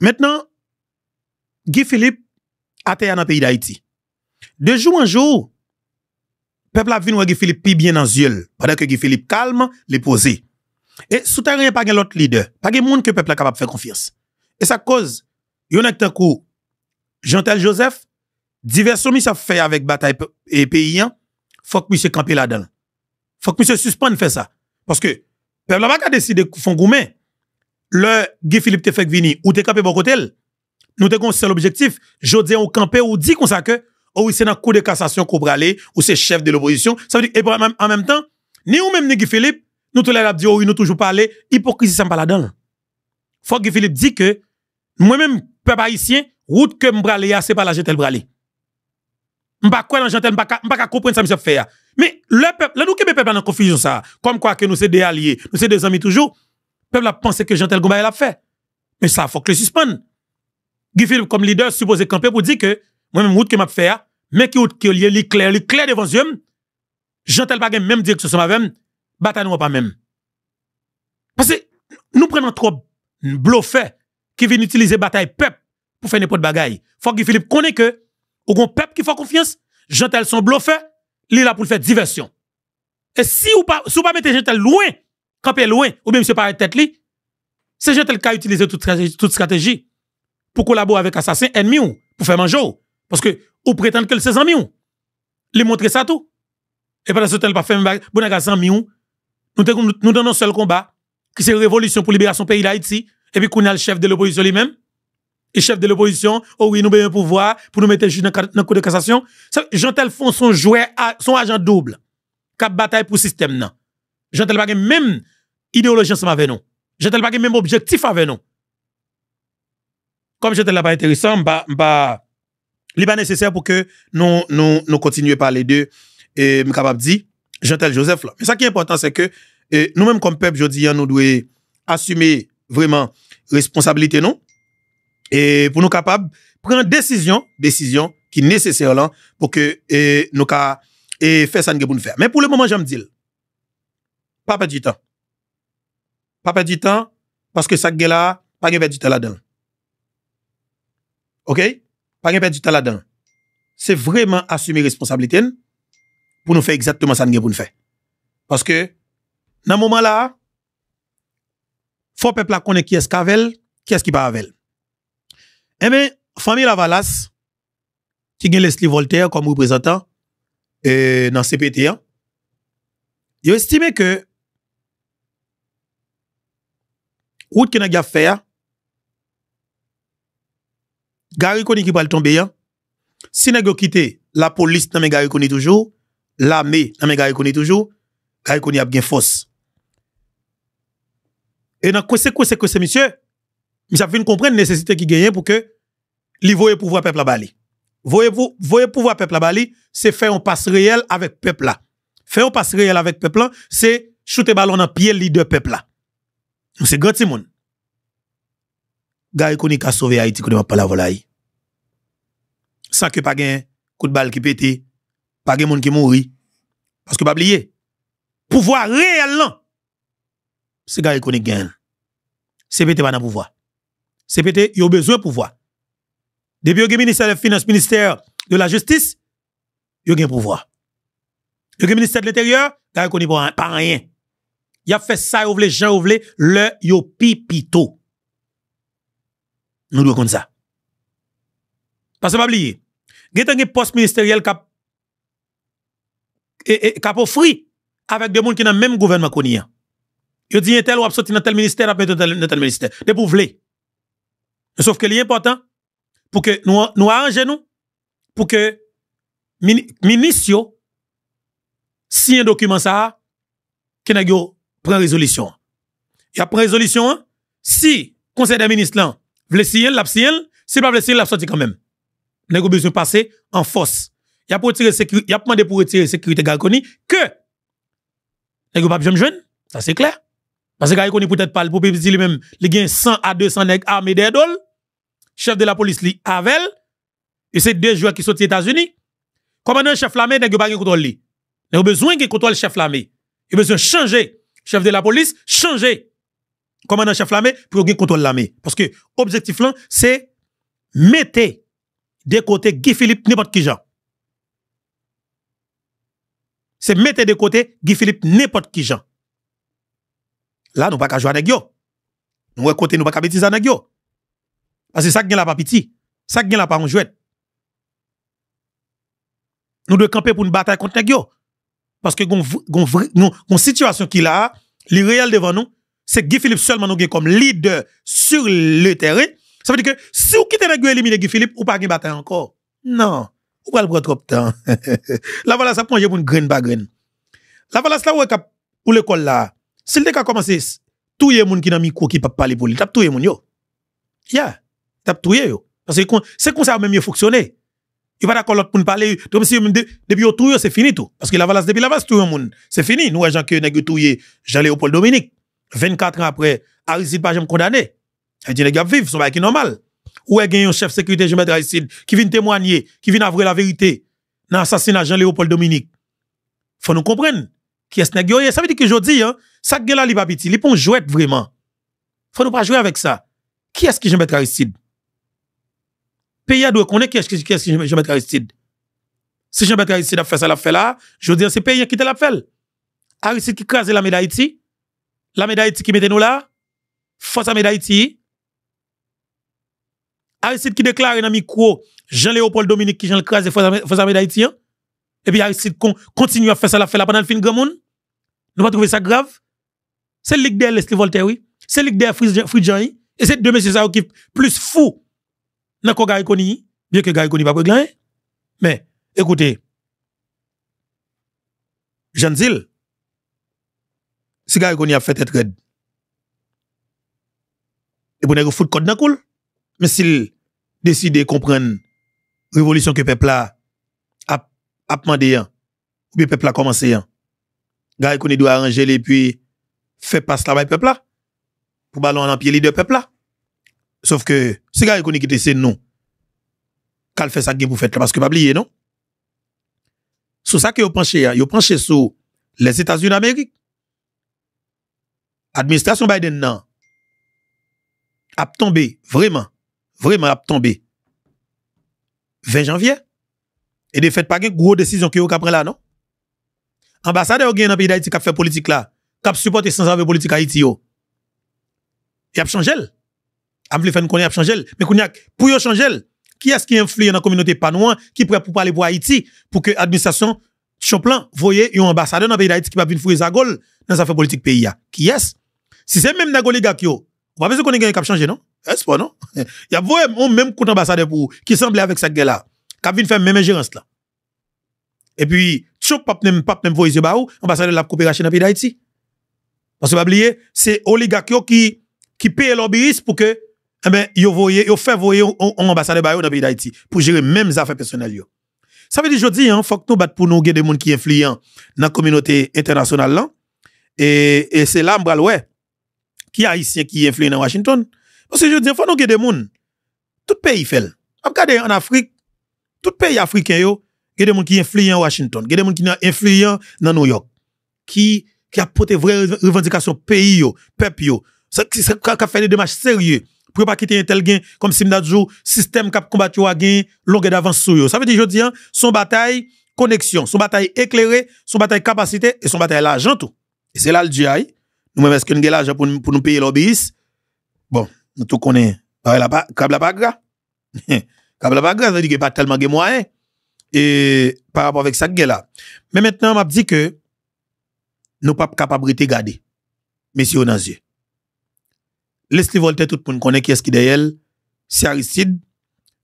Mètnen, Gifilip atè an an peyi d'Haïti. De jou an jou, pepl ap vin wè Gifilip pi bien nan zyèl, padè ke Gifilip kalm, lè pose. E soutè rè yon pagnè lòt lide, pagnè moun ke pepl ap kapap fè konfiyans. E sa koz, yon ek tenkou, jantèl Josef, diverso misè fèy avèk batay peyi an, fòk misè kampè la den. Fòk misè suspèn fè sa. Porske, pepl ap ak adeside fon goumè. le Guy Philippe te fait venir ou te campé bon côté nous te un seul objectif jodi on campé ou dit comme ça que oh c'est dans coup de cassation qu'on aller ou c'est chef de l'opposition ça veut dire et en même temps ni ou même ni Guy Philippe nous te l'a dit oh ou nous toujours parler hypocrisie ça pas là-dedans faut Guy Philippe dit que moi même peuple haïtien route que m'braler ah, c'est pas la jetel braler m'pa quoi dans jetel m'pa m'pa comprendre ça faire. mais le peuple là nous que peuple en confusion ça comme quoi que nous c'est des alliés nous c'est des amis toujours peuple a pensé que Jean-Tel l'a fait. Mais ça, faut que le suspende. Guy Philippe, comme leader, supposé camper pour dire que, moi-même, route que m'a fait, hein, mais qui route que est clair, li clair devant yeux, Jean-Tel pas même direction sont ma bataille nous pas même. Parce que, nous prenons trop bluffés qui viennent utiliser bataille peuple pour faire n'importe bagaille. Faut que Guy Philippe connaît que, au grand peuple qui fait confiance, Jean-Tel sont bluffés, il là pour faire diversion. Et si ou pas, si pas mettez jean loin, loin, ou bien monsieur pas tête li, c'est juste le cas utiliser toute, toute stratégie pour collaborer avec assassin ennemi ou pour faire manger Parce que, ou prétendre que ses amis ou. Les montrer ça tout. Et pendant ce temps, pas fait un bon ou nous, nous donnons un seul combat, qui c'est révolution pour libérer son pays d'Haïti, et puis qu'on a le chef de l'opposition lui-même, et chef de l'opposition, oh oui, nous avons un pouvoir pour nous mettre juste dans le coup de cassation. Jean-Tel font son jouet, son agent double, Quatre bataille pour le système. Jean-Tel même ideolojin seman ve nou. Jantel bagi menm objektif ave nou. Kom jantel la ba enteresan, li ba neseser pou ke nou nou kontinuye pale de mkabab di jantel josef la. Sa ki important se ke euh, nou menm kom pep jodi ya nou dwe asume vreman responsabilite non? nou pou nou kapab pren desisyon, desisyon ki neseser lan pou ke euh, nou ka e fesan ge pou nou fer. Men pou le mouman jan mdil pa pa di tan. pa perdi tan, paske sak gen la, pa gen perdi tala dan. Ok? Pa gen perdi tala dan. Se vreman asumi responsabiliten, pou nou fe exactement san gen pou nou fe. Paske, nan mouman la, fò pepla konen kyes kavel, kyes ki pa avel. Emen, eh fami la valas, ki gen lesli Voltaire, kom ou prezantan, nan euh, CPTA, yo estime ke, Wout ki nan gya fè a, gari koni ki pal ton beyan, si nan gyo kite la polis nan men gari koni toujou, la me nan men gari koni toujou, gari koni ap gen fos. E nan kwen se kwen se kwen se, misye, mi sa fin komprene nesesite ki genyen pou ke li voye pouvo a pepla bali. Voye pouvo a pepla bali, se fè an pas reyel avèk pepla. Fè an pas reyel avèk pepla, se choute balon an piye li de pepla. c'est gars Simon. Gars qui a sauvé Haïti qu'on on pas la volaille. Sans que pas gain coup de balle qui pété, pas gain monde qui mourit. Parce que pas oublier pouvoir réellement c'est gars qui gain. C'est pété pas dans pouvoir. C'est pété il a besoin pouvoir. Depuis le ministère des finances ministère de la justice, il a pouvoir. pouvoir. Le ministère de l'intérieur, gars qui pas rien y a fait ça, vous voulez, gens, vous le yo pipito. Nous devons comme ça. Parce que pas oublier. a un poste ministériel cap et, cap offri avec des gens qui ont le même gouvernement qu'on y a. Yo dit tel ou a sorti dans tel ministère, dans tel, tel ministère. De pour voulez. Sauf que l'important pour que nous nous arrangeons nous pour que ministre si un document ça qui n'a prend résolution. Il a pris résolution, si si conseil des ministres là, veut signer, l'a signé, si pas veut signer, l'a sorti quand même. n'ego a besoin de passer en force. Il a pour retirer sécurité, il a demandé pour retirer sécurité Galconi que n'ego pas besoin jeune, ça c'est clair. Parce que Galconi peut-être pas le pour lui-même, il a 100 à 200 nèg armés Le Chef de la police li Avel et c'est deux joueurs qui sont aux États-Unis. Commandant chef l'armée n'a pas de contrôle li. a besoin de contrôle chef l'armée. Il besoin de changer chef de la police, changer commandant chef l'armée pour gagner contrôle l'armée. Parce que objectif là, c'est mettre de côté Guy Philippe n'importe qui gens. C'est mettre de côté Guy Philippe n'importe qui gens. Là, nous pas qu'à jouer avec yo. Nous côté nous pas qu'à bêtiser avec yo. Parce que ça gagne la pas petit. Ça gagne la pas en jouet. Nous devons camper pour une bataille contre yo. Parce Parce que situation situation la, a réel devant nous, c'est Guy Philippe seulement nous comme leader sur le terrain. Ça veut dire que si vous quittez la éliminer Guy Philippe, ou pas battre bataille encore. Non. Ou pas le prendre trop de temps. la voilà, ça prend pour une graine par graine. La voilà, là ou l'école là. Si le a commencé, tout le monde qui dans micro qui pas parler pour lui, tape tout le monde yo. Yeah. Tape tout yo. Parce que c'est comme ça même mieux fonctionner. Il va d'accord l'autre pour parler. Depuis au tout, c'est fini tout. Parce que la valance, depuis la valance, tout le monde. C'est fini. Nous, e gens qui ont tout, Jean-Léopold Dominique. 24 ans après, Aristide pas jamais condamné. Il e dit, les gars, vivent, n'est qui normal. Ou est un chef sécurité, je Aristide, qui vient témoigner, qui vient avouer la vérité dans l'assassinat Jean-Léopold Dominique. Faut nous comprendre. Qui est-ce que Ça veut dire que je dis, hein, ça que là, il pas petit. Il peut jouer vraiment. Faut nous pas jouer avec ça. Qui est-ce qui mettre Aristide? pays doit connaître qui est-ce qui est Jean-Baptiste Aristide. Si Jean-Baptiste Aristide a fait ça, l'a fait là, je veux dire, c'est pays qui te l'a fait. Aristide qui crase la médaille d'Haïti, la médaille qui mettait nous là, force à médaille d'Haïti. Aristide qui déclare dans micro Jean-Léopold Dominique qui Jean crase force à médaille d'Haïti. Hein. Et puis Aristide continue à faire ça, l'a fait là pendant le film de monde. Nous pas trouvé ça grave. C'est le Ligue des Voltaire, oui. C'est le Ligue des Fridjan, et c'est deux messieurs qui plus fous nan kon gare koni, bye ke gare koni pa pou glan, men, ekoute, jan zil, si gare koni ap fè tèt red, e pou nan yon fout kod nan koul, men sil, deside kompren, revolisyon ke pepla, ap mande yan, ou bi pepla komanse yan, gare koni dwa aranjele, pi, fè pas labay pepla, pou balon an anpye li de pepla, Sof ke, se gare konikite se nou, kal fè sa gen pou fèt la maske mabliye, non? Sou sa ki yo penche ya, yo penche sou les Etats-Unis d'Amérique. Administrasyon Biden nan, ap tombe, vreman, vreman ap tombe, 20 janvye. E de fèt pa gen kouro desizyon ki yo kapren la, non? Ambassade yo gen nan piy da iti kap fè politik la, kap support e sensanve politik a iti yo. Yap chanjel. a voulu faire une connaître changer mais qu'on pour y changer qui est-ce qui influe dans la communauté panoua qui prêt pour parler pour Haïti pour que l'administration Choplan voye un ambassadeur dans le pays d'Haïti qui va venir fouiller Zagol dans affaires politique pays qui est-ce si c'est même Nagoli yo on va besoin qu'on est gagné changer non est-ce pas non il y a un même compte ambassadeur pour qui semblait avec cette gueule là qui vient faire même ingérence là et puis chop pap même pap même voyez baou ambassadeur la coopération dans le pays d'Haïti parce que pas oublier c'est oligarque qui qui paye l'obéissance pour que eh bien, yo voyé, yo fait voyer en ambassade dans le pays d'Haïti pour gérer même affaires personnelles. Ça veut dire, je dis, hein, faut que nous battre pour nous des monde qui influent dans la communauté internationale là. Et, et c'est là, m'bral, ouais, qui haïtien qui influent dans Washington. Parce que je dis, faut nous des gens. Tout pays fait. en Afrique, tout pays africain, yo, il des gens qui influent Washington, il des gens qui influent dans New York, qui, qui porté vraie revendication pays, yo, peuple, yo. Ça, qui fait des démarches sérieuses pour pas quitter un tel gain, comme si le système cap combattu gain long longue d'avance sur eux. Ça veut dire, je dis, hein, son bataille connexion, son bataille éclairée, son bataille capacité et son bataille l'argent tout. Et c'est là le GI. Nous-mêmes, est-ce que nous avons l'argent pour, nous payer l'obéis? Bon, nous tout connaissons. Kab la bagra. Kab la bagra, ça veut dire qu'il n'y a pas tellement de moyens. Et par rapport avec ça, là. Mais maintenant, m'a dit que nous pas capables de garder. Messieurs, a Lesli Voltaire tout pou nou konen ki eski deyel, si Aristide,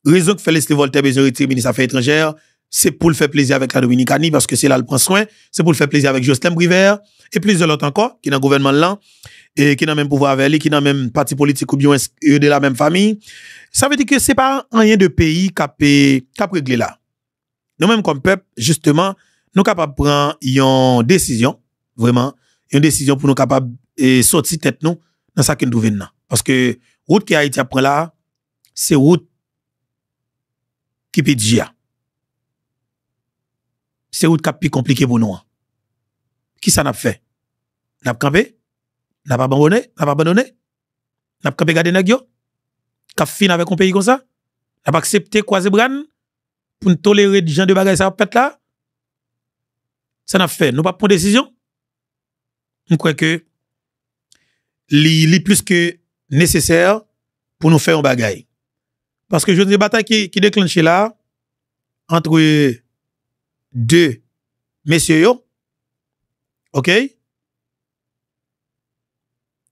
rezon ki fe Lesli Voltaire bezo reti minis afe etrenger, se pou l fè plezi avèk la Dominikani, baske se la l pran swen, se pou l fè plezi avèk Jostem Briver, e pleze l ot anko, ki nan gouvernement lan, ki nan menm pouvo avèli, ki nan menm pati politikou biwens yon de la menm fami, sa vè di ke se pa an yon de peyi ka pregle la. Nou menm kon pep, justeman, nou kapap pran yon desisyon, vreman, yon desisyon pou nou kapap e soti tèt nou, dans ça que nous trouvons. Parce que route qui été apprend là, c'est route qui peut dire. Hein. C'est route qui a plus compliquée pour nous. Hein. Qui ça n'a fait? N'a pas campé? N'a pas abandonné? N'a pas abandonné? N'a pas campé garder Nagio? Qu'a fini avec un pays comme ça? N'a pas accepté croiser bran pour tolérer des gens de bagages ça pète là? Ça n'a fait. Nous pas prendre décision? on croit que li, plus que nécessaire pour nous faire un bagaille. Parce que je ne bataille qui, qui déclenche là, entre deux messieurs, ok?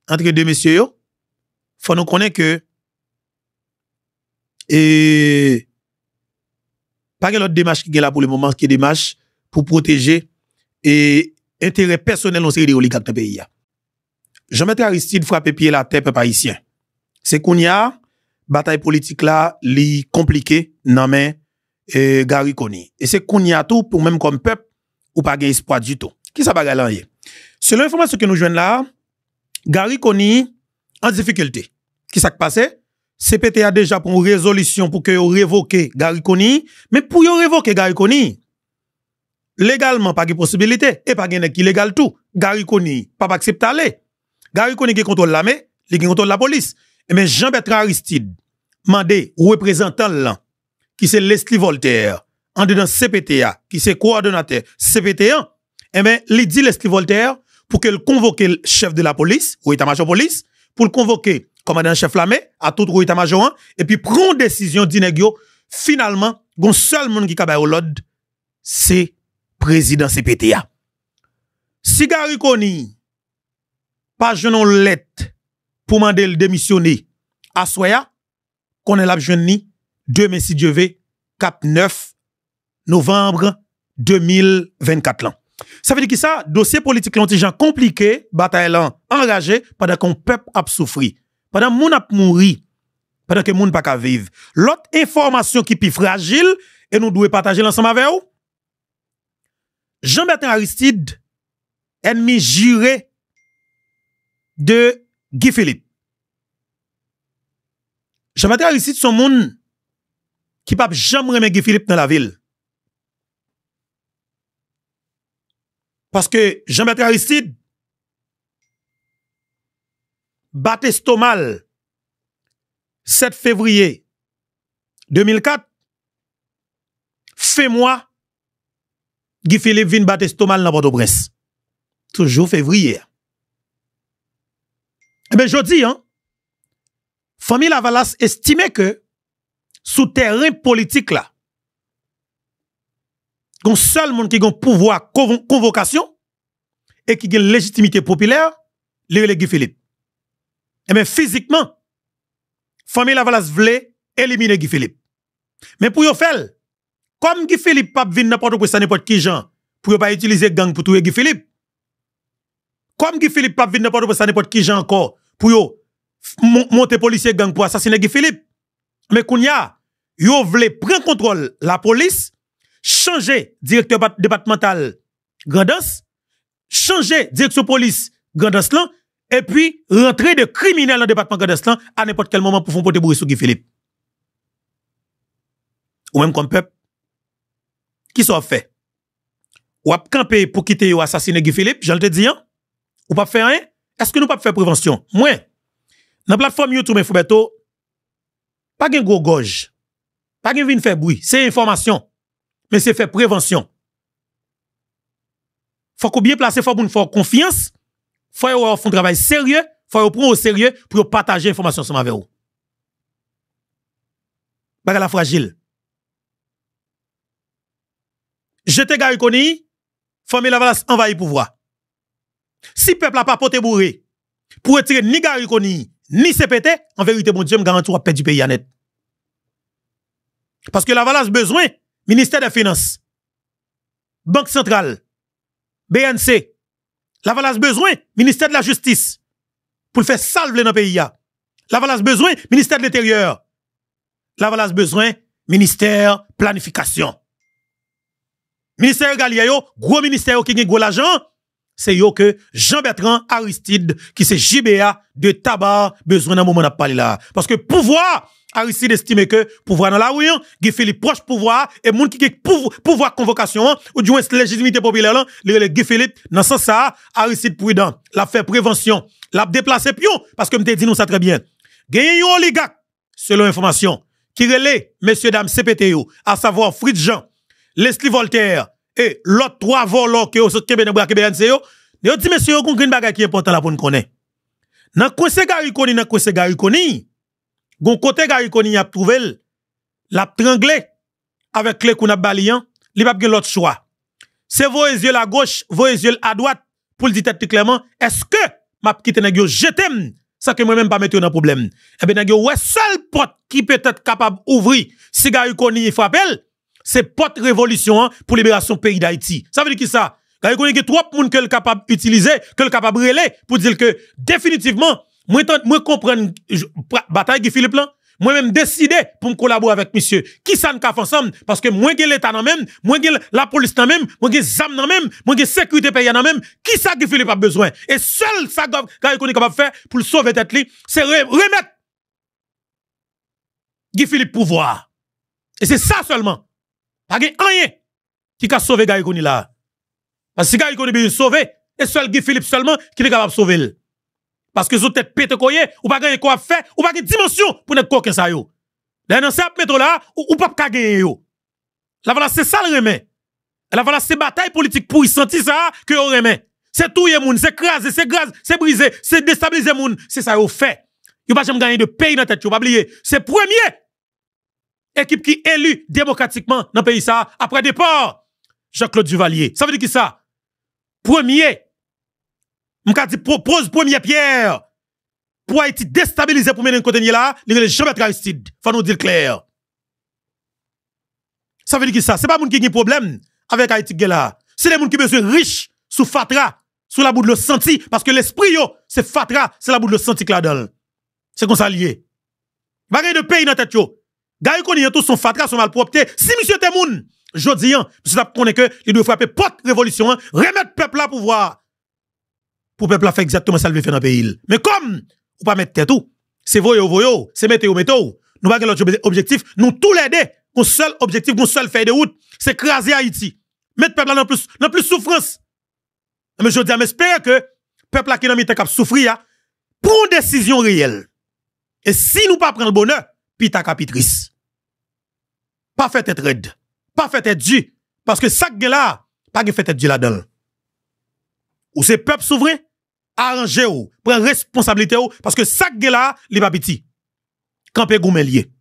Entre deux messieurs, faut nous connaître que, et, pas que l'autre démarche qui est là pour le moment, qui est démarche pour protéger et intérêt personnel dans série des oligarques dans le pays. Je mette Aristide frape piye la tepe pa isyen. Se koun ya, batay politik la li komplike nan men Garikoni. E se koun ya tou pou mèm kon pep ou pa gen espoa dito. Ki sa ba galan ye? Se lè informasyon ki nou jwen la, Garikoni an defikulte. Ki sa k'pase? CPTA deja pou mou rezolisyon pou ke yo revoke Garikoni, me pou yo revoke Garikoni, legalman pa gen posibilite, e pa gen ek ilegal tou. Garikoni pa baksept ale. Gari koni ki kontrol la me, li ki kontrol la polis. Emen, eh Jean-Bertrand Aristide, mande ouwe prezentant lan, ki se Leslie Voltaire, ande dan CPTA, ki se koadonate CPTA, emen, eh li di Leslie Voltaire pou ke l konvoke chef de la polis, ouwe ta majo polis, pou l konvoke komandan chef la me, atout ouwe ta majo an, e pi proun desisyon dine gyo, finalman, gon sel moun ki kabay ou lod, se prezident CPTA. Si gari koni pa jenon let pou mande l demisyoni aswaya konen lap jen ni 2006-04-09-Novembre-2024 lan. Sa fè di ki sa, dosye politik lantijan komplike, batay lan angaje padakon pep ap soufri, padakon moun ap mouri, padakon moun baka viv. Lot informasyon ki pi fragil, e nou dwe pataje lansama ve ou, jen batan Aristide, enmi jire lantijan, de Guy Filipe. Jean-Baptiste Aristide son moun ki pape jam remen Guy Filipe nan la vil. Paske Jean-Baptiste Aristide batte s'to mal 7 fevriye 2004 fe mwa Guy Filipe vin batte s'to mal nan Bordeaux-Bresse. Toujou fevriye ya. Eh bien, je dis, hein, famille Lavalas estimait que sous terrain politique là, le seul monde qui a pouvoir convocation et qui a une légitimité populaire, le Guy Philippe. Eh bien, physiquement, famille Lavalas voulait éliminer Guy Philippe. Mais pour y faire, comme Guy Philippe pas vu n'importe quoi, ça n'importe qui, Jean, pour pas utiliser gang pour tuer Guy Philippe. Comme Guy Philippe pas vient n'importe quoi, ça n'importe qui, Jean encore, pou yo monte polisye gang pou asasine Gifilip. Mè koun ya, yo vle pren kontrol la polis, chanje direktor departemental Grandes, chanje direktor polis Grandes lan, e pi rentre de kriminal nan departemental Grandes lan an epote kel moman pou foun pote bouri sou Gifilip. Ou mèm kon pep, ki sou a fe? Ou ap kanpe pou kite yo asasine Gifilip, jan lte di an? Ou pa fe an e? Eske nou pa pou fè prevensyon? Mwen, nan platfòm yotou men fò bèto, pa gen gò goj, pa gen vin fè bouy, se yon informasyon, men se fè prevensyon. Fò kou biye plase fò bou yon fò konfians, fò yon fòn travay seryè, fò yon proun wò seryè pou yon patajè informasyon se ma vè ou. Ba gè la fò agil. Je te gare koni, fò men la valas anvay pou vwa. Si pepl ap apote bourre Pou etire ni gariko ni Ni sepete En verite bon diem garantou apet di peyi anet Paske la valas bezwen Ministèr de finance Bank central BNC La valas bezwen Ministèr de la justice Pou l'fè salve le nan peyi ya La valas bezwen Ministèr de l'étérieur La valas bezwen Ministèr planifikasyon Ministèr galiyayou Gros ministèr ou ki gen gwo la jan Ministèr planifikasyon c'est yo que Jean-Bertrand Aristide, qui c'est JBA de tabac, besoin d'un moment de parler là. Parce que pouvoir, Aristide estime que pouvoir dans la rue, hein, Guy Philippe proche pouvoir, et monde qui pouvoir convocation, hein, ou du moins légitimité populaire, là, hein, le Guy Philippe, dans ce sens ça, Aristide prudent, l'a fait prévention, l'a déplacé pion, parce que m'te dit nous ça très bien. Gagné un oligarque, selon information, qui relaie, messieurs, dames, CPTO, à savoir Fritz Jean, Leslie Voltaire, et l'autre trois volants que vous sortez dans braque BNC ils yo dit monsieur yo une baguette qui est là pour nous connaître. Dans conseil Gariconi dans conseil Gariconi, gon côté Gariconi a trouvé l'a tranglé avec clé qu'on a balian, hein. a pas l'autre choix. C'est vos yeux la gauche, vos yeux à droite pour le dire clairement, est-ce que m'a petite nan je t'aime. sans que moi-même pas mettre dans problème. Eh bien, nan ouais, seul porte qui peut être capable d'ouvrir si Gariconi frappelle c'est de révolution hein, pour libération pays d'Haïti. Ça veut dire qui ça? Quand il y a trois personnes qui sont capable d'utiliser, sont capables capable relayer pour dire que définitivement, moi, comprends la bataille de Philippe moi-même décidé pour me collaborer avec monsieur. Qui ça nous fait ensemble? Parce que moi, j'ai l'État dans même, moi, j'ai la police dans même, moi, j'ai ZAM dans même, moi, j'ai sécurité pays dans même. Qui ça que Philippe a besoin? Et seul ça qu'on est capable de faire pour sauver tête c'est remettre Guy Philippe pouvoir. Et c'est ça seulement. Pas rien qui a sauvé Gary Koni là. Parce que Gary Koni est sauvé, et seul Guy Philippe seulement qui est capable de sauver. Parce que vous tête pété koye, ou pas gagné quoi faire, ou pas de dimension pour ne coquin ça yo. Là, dans métro là, ou, pas pas gagner yo. La voilà, c'est ça le remède. La voilà, c'est bataille politique pour y sentir ça que vous remet. C'est tout moun, c'est crasé, c'est grasé, c'est brisé, c'est déstabilisé, moun. C'est ça le fait. Yo pas jamais gagner de pays dans tête, pouvez pas oublier. C'est premier équipe qui élue démocratiquement dans le pays ça après départ Jean-Claude Duvalier. Ça veut dire qui ça Premier m'ka propose première pierre pour Haïti déstabiliser pour mener côté là, les être la il Faut nous dire clair. Ça veut dire qui ça C'est pas monde qui a problème avec Haïti là. C'est les monde qui besoin riche sous fatra, sous la boule de senti parce que l'esprit yo, c'est fatra, c'est la boule de senti là-dedans. C'est comme ça lié. Bagay de pays dans tête y a tout son fatra, son malpropreté. Si monsieur Temoun, je dis, monsieur hein, ça connaît que il doit frapper porte révolution, hein, remettre peuple à pouvoir, Pour peuple à faire exactement ça le veut faire dans le pays. Mais comme, ou pas mettre tête tout, c'est voyo voyo, c'est mettez ou. Nous avons l'autre objectif, nous tous les deux, mon seul objectif, mon seul fait de route, c'est craser Haïti. Mettre peuple là dans plus, dans plus souffrance. Mais je dis, j'espère que peuple là qui nan mis de souffrir, prend une décision réelle. Et si nous pas prendre le bonheur, pita capitrice. Pas fait être raide. Pas fait être du. Parce que ça là, pas fait être du là-dedans. Ou ces peuple souverain, arrangez ou, prend responsabilité ou, parce que ça là, les pas petit. Campé goumelier.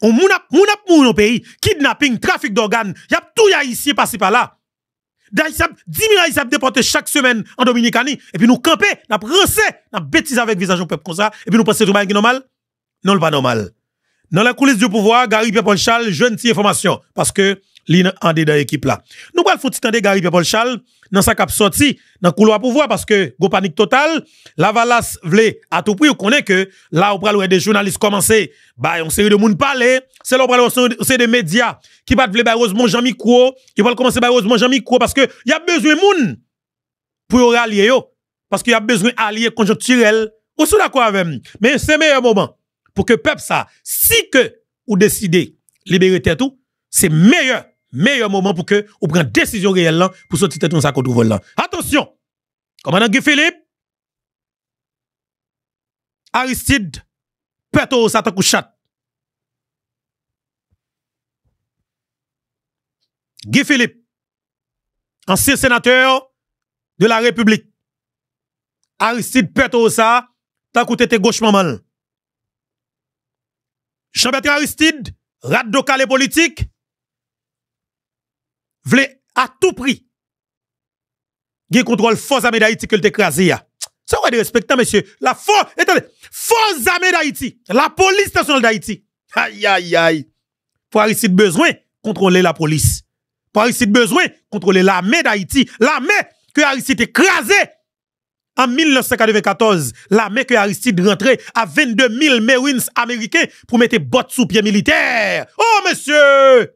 On mounap, mounap moun pays, kidnapping, trafic d'organes, y a tout y a ici, passé par là. 10 000 Haïtiens déportés chaque semaine en Dominicanie. Et puis nous camper, nous prenons nous bêtises avec visage au peuple comme ça. Et puis nous pensons que c'est normal non le pas normal. Dans la coulisse du pouvoir, Gary Pierre-Paul jeune si information, parce que l'in en dedans équipe là. Nous allons faut de Gary pierre dans sa cap sorti dans couloir pouvoir parce que go panique totale, la valas vle à tout prix on connaît que là on parle des journalistes commencer bah on série de moun parler, c'est là on parle c'est des médias qui pas vle bah heureusement Jean Micro, qui va commencer bah heureusement Jean Micro parce que il y a besoin moun pour rallier yo parce qu'il y a besoin alliés conjoncturels. Vous la d'accord avec Mais c'est meilleur moment pour que peuple ça, si que ou décidez libérer tout, c'est meilleur, meilleur moment pour que ou prenne décision réelle pour sortir tête ça contre vol là. Attention. Commandant Guy Philippe Aristide Peto Satan Kouchat. Guy Philippe, ancien sénateur de la République. Aristide Petosa, t'as coûté tes gauche maman. Jean-Bertrand Aristide, rate de politique, voulait à tout prix gen contrôle force armée d'Haïti que l'écrasé. ya. Ça va de respectant monsieur. La force, attendez, force armée d'Haïti, la police nationale d'Haïti. Aïe aïe aïe. Pour Aristide besoin contrôler la police. Pour Aristide besoin contrôler l'armée d'Haïti, l'armée que Aristide écrasée. En 1994, l'armée que Aristide rentrait à 22 000 Marines américains pour mettre bottes sous pied militaire. Oh, monsieur!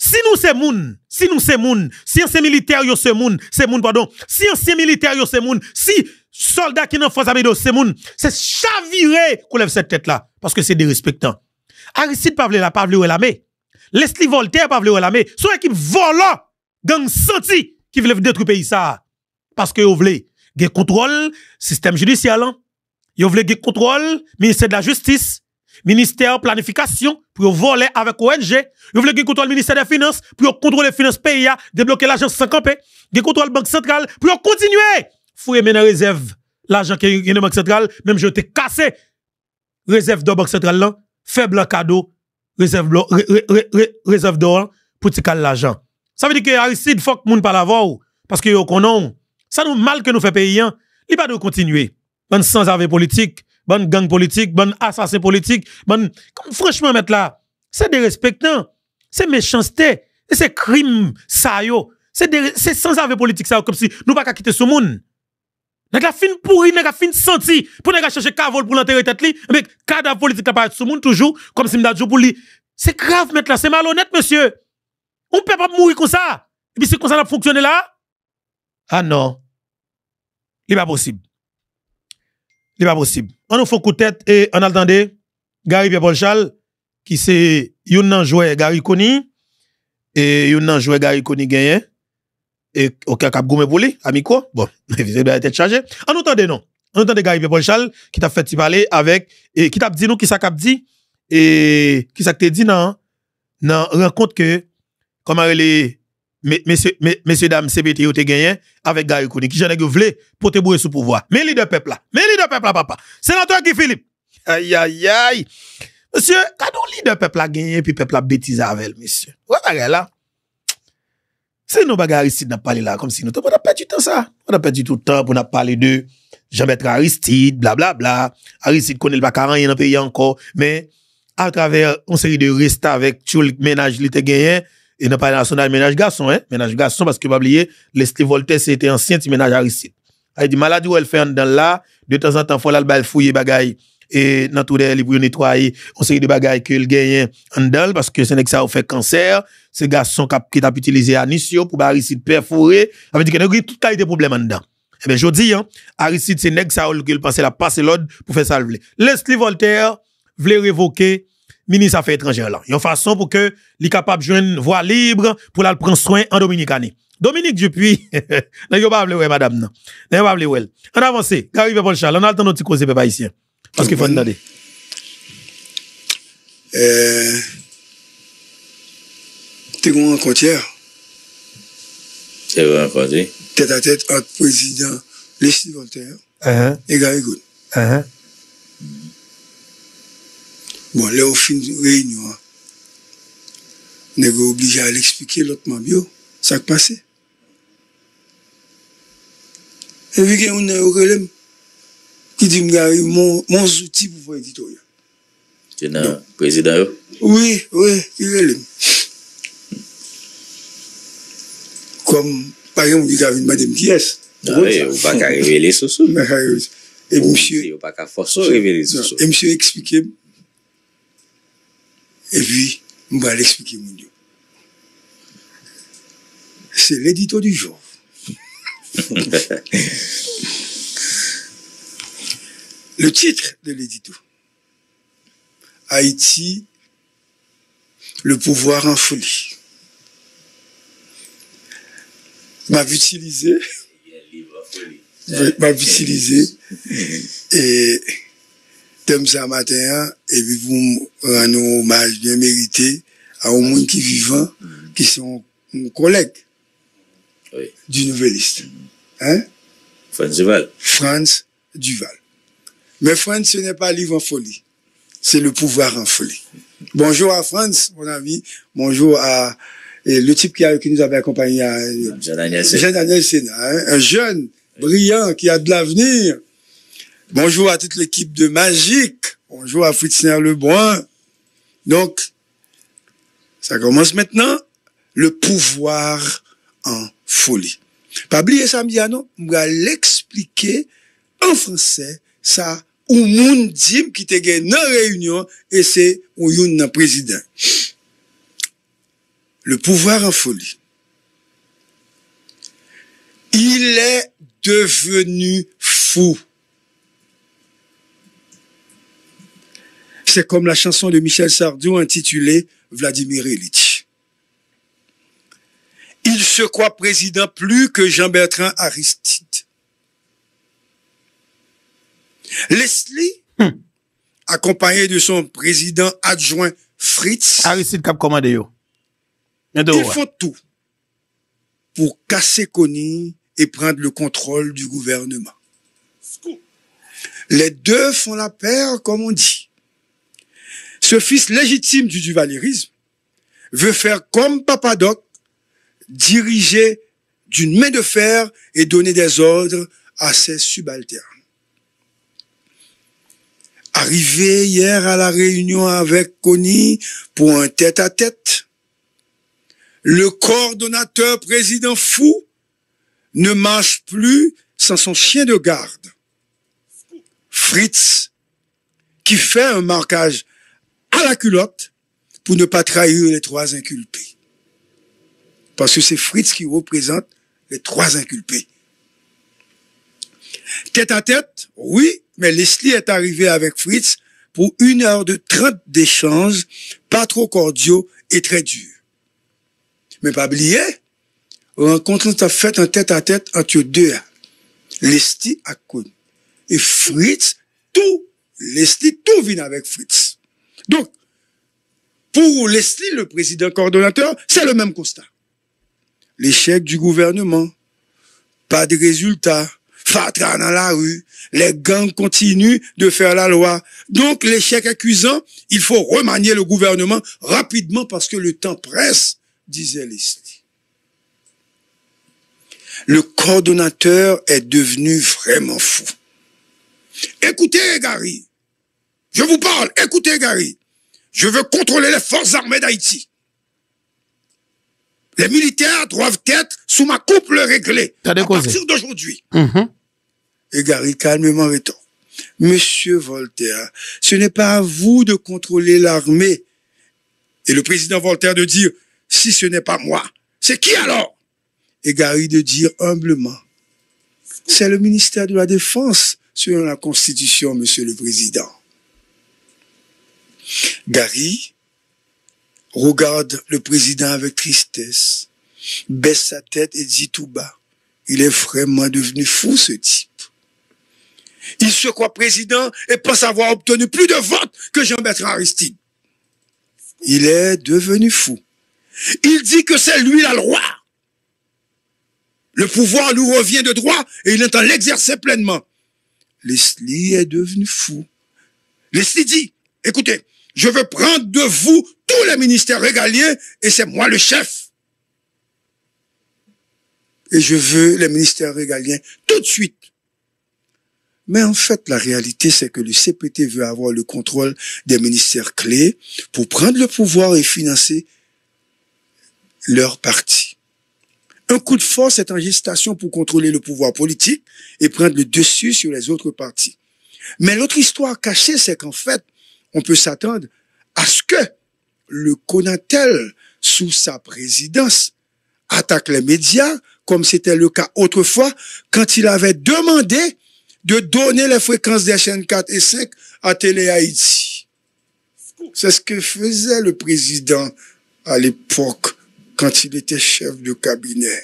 Si nous c'est moun, si nous c'est moun, si ancien militaire yo c'est moun, c'est moun, pardon, si ancien militaire yo c'est moun, si soldat qui n'en force nous c'est moun, c'est chaviré qu'on lève cette tête-là, parce que c'est dérespectant. Aristide Aristide Pavle la Pavle l'armée. Leslie Voltaire Pavle l'armée. Son équipe volant, gang senti, qui veulent détruire ça, parce que vous voulez gen contrôle système judiciaire Ils hein. Yo le le contrôle ministère de la justice, ministère de planification pour voler avec ONG, vous voulez le contrôle ministère des finances pour contrôler les finances pays débloquer l'agence 50 p, gen contrôle banque centrale pour continuer fouiller mener réserve l'argent qui est banque centrale même je été cassé réserve de banque centrale hein. faible cadeau réserve d'or hein, pour caler l'argent. Ça veut dire que Aristide faut que moun pas l'avoir parce que yo konon ça nous mal que nous fait pays. Hein. il va nous continuer. Bonne sans arrivée politique, bonne gang politique, bonne assassin politique, bonne franchement mettre là, c'est dérespectant, hein. c'est méchanceté, c'est crime ça yo. C'est c'est sans avis politique ça comme si nous pas quitter ce monde. N'a une fin pourri, n'a fait fin senti, pour nèg chercher cavole pour l'enterrer tête li, mais cadavre politique apparaît pas monde toujours comme si dit pour lui. C'est grave mettre là, c'est malhonnête monsieur. On peut pas mourir comme ça. Et puis c'est comme ça a fonctionné là. Ah non. Il n'est pas possible. Il n'est pas possible. On nous fait coup tête et on attendait Gary Pierre-Paul Charles, qui c'est un joueur Gary Koni, et un joueur Gary Koni gagné, et aucun cap gourmet pour lui, amico. Bon, il a été chargé. On nous attendait non. On entendait Gary pierre qui t'a fait parler avec, et qui t'a dit nous, qui ça cap dit, et qui ça t'a dit non, non, rencontre que, comme elle est, Mesye dame se bete yo te genyen Avèk gare koni ki janè gè vle Po te bouè sou pouvoè Mè li dè pepla, mè li dè pepla papa Se nan to akifilip Ayayay Monsye, kado li dè pepla genyen Pi pepla betiza avèl, monsye Wè bagè la Se nou bagè Aristide nan palè la Konm si nou to, wè nan peti toutan sa Wè nan peti toutan pou nan palè de Jambètre Aristide, blablabla Aristide konè l'bakaran, yè nan pe yè anko Mè, akraver, monsye li de resta Avèk chou menaj li te genyen E nan pa lan son nan menaj gason, menaj gason, paske pa bliye, l'esli Voltaire se ete ansyen ti menaj Aristide. Hay di maladi wèl fè an dan la, de tan san tan fò lal bèl fouye bagay, e nan toude li pou yo netwaye, on se yi de bagay ki el genyen an dan, paske senek sa ou fè kanser, se gason ki tap itilize an isyo pou ba Aristide perforè, a mi di ki nan gri touta ete problem an dan. E ben jodi, Aristide se nek sa ou ki el panse la passe l'od pou fè sa l vle. L'esli Voltaire vle revoke, Minis afe etranjè la. Yon fason pou ke li kapap jwen voa libre pou la pren soin an Dominik ane. Dominik jupi, nan yo bable wè madame nan. Nan yo bable wè. An avansè. Garibè Bolchal, an altan nou ti kouze beba isyè. Panske fòn nadè. Tè goun an kotiè. Tè goun an kotiè. Tèt a tèt at prezident Léchi Voltaire e Garibè. Garibè. Bon, le ou fin reyn e yo a. Ne ge oublije a l'explike l'otman bi yo. Sa k'pase? E vike yon ne yo relem. Ki di mga yon moun zouti pou pwè di to ya. Tè nan prezidanyo? Oui, oui, ki relem. Kom, parè mou bi gavine madem kyes. Nan, yon pa ka revele sou sou. Mè ka revele sou. E msye. Yon pa ka foso revele sou sou. E msye yon eksplike m. Et puis, on va l'expliquer, mon Dieu. C'est l'édito du jour. Le titre de l'édito. Haïti, le pouvoir en folie. M'a utilisé. M'a utilisé. Et thème ça matin, et puis vous hommage bien mérité à au monde qui vivant, qui sont collègues oui. du Nouvelliste. Hein? France Duval. Franz Duval. Mais France, ce n'est pas livre en folie. C'est le pouvoir en folie. Bonjour à France, mon ami. Bonjour à le type qui, nous avait accompagné à Jean-Daniel Sénat. Hein. Un jeune, brillant, qui a de l'avenir Bonjour à toute l'équipe de Magique. Bonjour à Fritzner Lebrun. Donc, ça commence maintenant. Le pouvoir en folie. Pas oublier ça, On va l'expliquer en français. Ça, ou moun dim qui te gagne réunion et c'est ou youn président. Le pouvoir en folie. Il est devenu fou. c'est comme la chanson de Michel Sardou intitulée Vladimir Ilitch. Il se croit président plus que Jean-Bertrand Aristide. Leslie, hmm. accompagné de son président adjoint Fritz. Aristide Cap Ils font tout pour casser Connie et prendre le contrôle du gouvernement. Les deux font la paire, comme on dit ce fils légitime du duvalérisme veut faire comme Papadoc, diriger d'une main de fer et donner des ordres à ses subalternes. Arrivé hier à la réunion avec Connie pour un tête-à-tête, le coordonnateur président fou ne marche plus sans son chien de garde, Fritz, qui fait un marquage à la culotte pour ne pas trahir les trois inculpés. Parce que c'est Fritz qui représente les trois inculpés. Tête à tête, oui, mais Leslie est arrivée avec Fritz pour une heure de trente d'échanges, pas trop cordiaux et très durs. Mais pas oublié, rencontre a fait un tête à tête entre deux. Leslie a connu. Et Fritz, tout, Leslie, tout vient avec Fritz. Donc, pour Leslie, le président coordonnateur, c'est le même constat. L'échec du gouvernement, pas de résultats, fatra dans la rue, les gangs continuent de faire la loi. Donc l'échec accusant, il faut remanier le gouvernement rapidement parce que le temps presse, disait Leslie. Le coordonnateur est devenu vraiment fou. Écoutez, Gary, je vous parle, écoutez Gary, je veux contrôler les forces armées d'Haïti. Les militaires doivent être sous ma couple réglée à partir d'aujourd'hui. Mm-hmm. Et Gary, calmement répond. Monsieur Voltaire, ce n'est pas à vous de contrôler l'armée. Et le président Voltaire de dire, si ce n'est pas moi, c'est qui alors Et Gary de dire humblement, c'est le ministère de la Défense selon la Constitution, Monsieur le Président. Gary regarde le président avec tristesse, baisse sa tête et dit tout bas, il est vraiment devenu fou ce type. Il se croit président et pense avoir obtenu plus de votes que Jean-Bertrand Aristide. Il est devenu fou. Il dit que c'est lui la loi. Le pouvoir lui revient de droit et il entend l'exercer pleinement. Leslie est devenu fou. Leslie dit, écoutez, je veux prendre de vous tous les ministères régaliens et c'est moi le chef. Et je veux les ministères régaliens tout de suite. Mais en fait, la réalité, c'est que le CPT veut avoir le contrôle des ministères clés pour prendre le pouvoir et financer leur parti. Un coup de force est en gestation pour contrôler le pouvoir politique et prendre le dessus sur les autres partis. Mais l'autre histoire cachée, c'est qu'en fait, on peut s'attendre à ce que le Conatel, sous sa présidence, attaque les médias, comme c'était le cas autrefois, quand il avait demandé de donner les fréquences des chaînes 4 et 5 à Télé-Haïti. C'est ce que faisait le président à l'époque, quand il était chef de cabinet.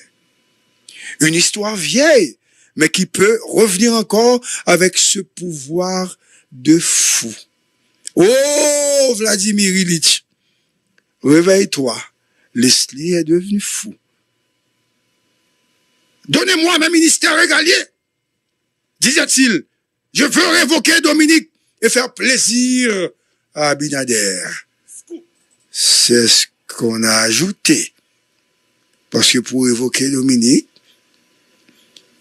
Une histoire vieille, mais qui peut revenir encore avec ce pouvoir de fou. Oh, Vladimir Ilitch, réveille-toi. Leslie est devenu fou. Donnez-moi mes ministères régaliers, disait-il. Je veux révoquer Dominique et faire plaisir à Abinader. C'est ce qu'on a ajouté. Parce que pour évoquer Dominique,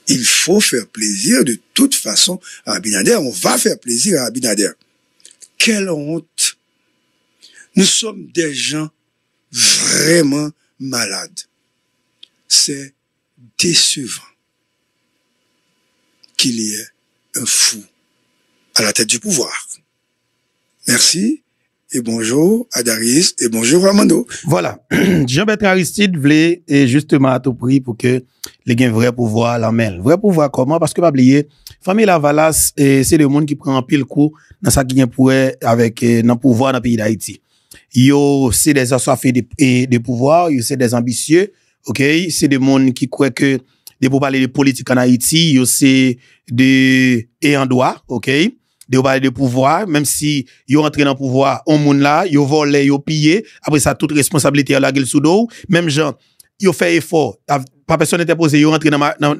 il faut faire plaisir de toute façon à Abinader. On va faire plaisir à Abinader quelle honte. Nous sommes des gens vraiment malades. C'est décevant qu'il y ait un fou à la tête du pouvoir. Merci. Et bonjour à et bonjour à Voilà. Jean-Bertrand Aristide voulait et justement à tout prix pour que les gains vrai pouvoir l'emmènent. Vrai pouvoir comment? Parce que pas oublier, Fami Lavalas, eh, se eh, de moun eh, ki pren anpil kou nan sa ki genpouè avèk nan pouvoè nan piyi da Haiti. Yo se de asafè de pouvoè, yo se de ambisye, ok, se de moun ki kouè ke de pou bale de politik an Haiti, yo se de e an doa, ok, de ou bale de pouvoè, mèm si yo rentre nan pouvoè an moun la, yo volè, yo piye, apre sa tout responsabilité a la gèl Soudou, mèm jant. ils ont fait effort. Ah, pas personne n'était posé, ils ont rentré dans ma, dans,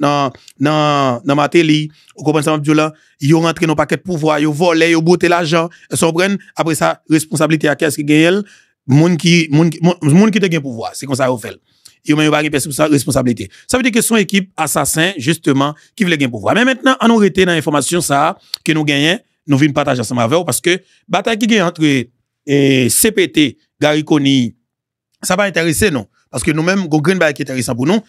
dans, télé, au commencement de là, ils ont rentré dans le paquet de pouvoir, ils ont volé, ils ont l'argent, ils sont après ça, responsabilité à est ce qui gagne, monde qui, monde, monde qui te pouvoir, c'est comme ça qu'ils fait. Ils ont même pas de responsabilité. Ça veut dire que son équipe assassin, justement, qui voulait gagner pouvoir. Mais maintenant, on aurait été dans l'information, ça, que nous gagnons, nous voulons partager ensemble avec vous, parce que, bataille qui gagne entre, eh, CPT, Gariconi, ça va intéresser, non. Parce que nous-mêmes, go green qui est intéressant pour nous,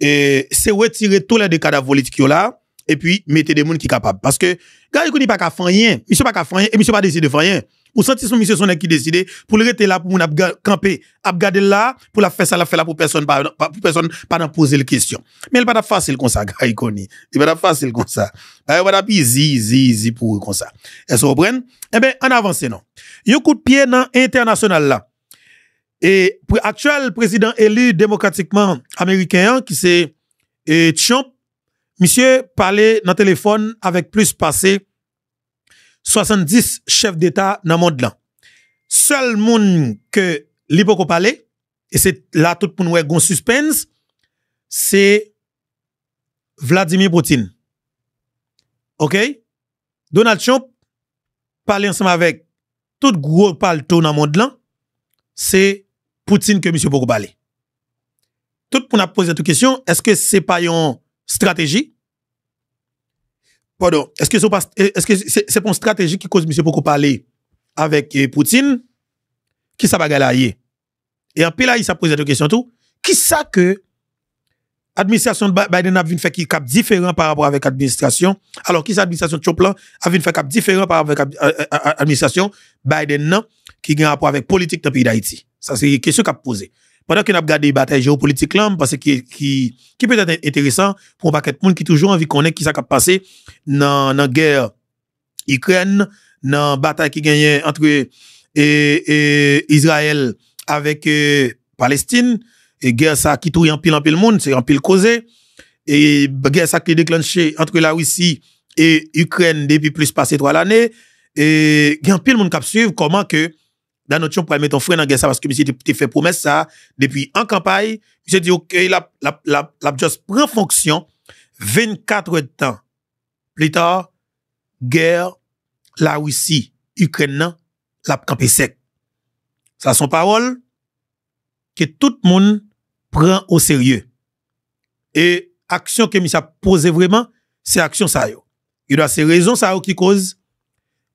et c'est retirer tous les cadavres politiques là, et puis mettre des monde qui sont capables. Parce que, gars, il connaît pas qu'à faire rien, il ne pas qu'à faire rien, et il pas décider de faire rien. Vous sentir son monsieur son qui décide pour le rester là pour mon camper, garder là pour la faire ça la faire là pour personne pas pour personne pas poser les questions. Mais elle pas facile comme ça gars Il pas facile comme ça. va pas easy easy easy pour comme ça. Est-ce que vous comprenez Eh ben en avance non. un coup de pied dans international là. Et pour l'actuel président élu démocratiquement américain, qui c'est e, Trump, monsieur parlait dans téléphone avec plus passé 70 chefs d'État dans le monde. Seul monde que l'il peut parler, et c'est là tout pour nous, c'est Vladimir Poutine. Ok? Donald Trump parlait ensemble avec tout gros paletot dans le monde. Poutine ke M.Pokopale. Tout pou na pose eto kèsyon, eske se pa yon strategi? Pardon, eske se pon strategi ki kose M.Pokopale avèk Poutine, ki sa pa gè la yè? E an pe la yè sa pose eto kèsyon tout, ki sa ke administrasyon Biden avèn fè ki kap diferent par avèk administrasyon, alò ki sa administrasyon Choplan avèn fè kap diferent par avèk euh, euh, euh, administrasyon Biden nan ki gè an apò avèk politik te pi da iti. Sa se ke se kap pose. Padak yon ap gade batay geopolitik lan, pase ki peut ete enteresan pou an pa ket moun ki toujou an vi konen ki sa kap pase nan gèr Ukren, nan batay ki genye antre Israel avèk euh, Palestine, gèr sa ki tou yon pil an pil moun, se yon pil kose, gèr sa ki deklonshe antre la Ouissi et Ukren depi plus passe 3 l'anè, yon pil moun kap suv koman ke Dan notyon pral meton fre nan gen sa Paske misye te fe promes sa Depi an kampay Misye di ok Lap just pran fonksyon 24 tan Plita Ger La wisi Ukren nan Lap kampesek Sa son parol Ke tout moun Pran ou serye E aksyon ke misye ap pose vreman Se aksyon sa yo Yon da se rezon sa yo ki koz